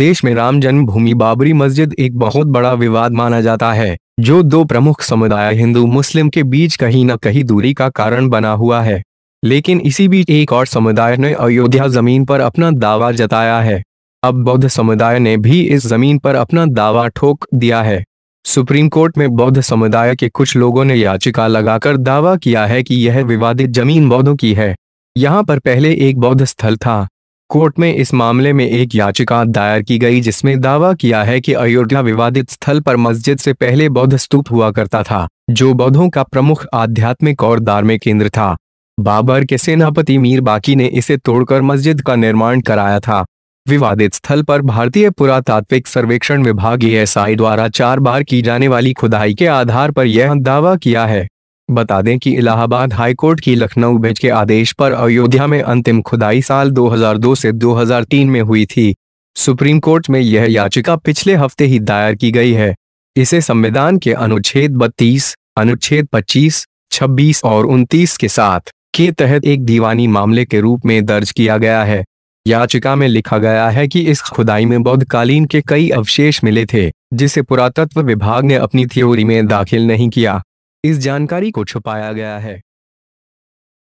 देश में राम जन्मभूमि बाबरी मस्जिद एक बहुत बड़ा विवाद माना जाता है जो दो प्रमुख समुदाय हिंदू मुस्लिम के बीच कहीं न कहीं दूरी का कारण बना हुआ है लेकिन इसी बीच एक और समुदाय ने अयोध्या जमीन पर अपना दावा जताया है अब बौद्ध समुदाय ने भी इस जमीन पर अपना दावा ठोक दिया है सुप्रीम कोर्ट में बौद्ध समुदाय के कुछ लोगों ने याचिका लगाकर दावा किया है कि यह विवादित जमीन बौद्धों की है यहाँ पर पहले एक बौद्ध स्थल था कोर्ट में इस मामले में एक याचिका दायर की गई जिसमें दावा किया है कि अयोध्या विवादित स्थल पर मस्जिद से पहले बौद्ध स्तूप हुआ करता था जो बौद्धों का प्रमुख आध्यात्मिक और धार्मिक केंद्र था बाबर के सेनापति मीर बाकी ने इसे तोड़कर मस्जिद का निर्माण कराया था विवादित स्थल पर भारतीय पुरातात्विक सर्वेक्षण विभाग ईएसआई द्वारा चार बार की जाने वाली खुदाई के आधार पर यह दावा किया है बता दें कि इलाहाबाद हाईकोर्ट की लखनऊ बेंच के आदेश पर अयोध्या में अंतिम खुदाई साल 2002 से 2003 में हुई थी सुप्रीम कोर्ट में यह याचिका पिछले हफ्ते ही दायर की गई है इसे संविधान के अनुच्छेद 32, अनुच्छेद 25, 26 और 29 के साथ के तहत एक दीवानी मामले के रूप में दर्ज किया गया है याचिका में लिखा गया है कि इस खुदाई में बौद्धकालीन के कई अवशेष मिले थे जिसे पुरातत्व विभाग ने अपनी थ्योरी में दाखिल नहीं किया इस जानकारी को छुपाया गया है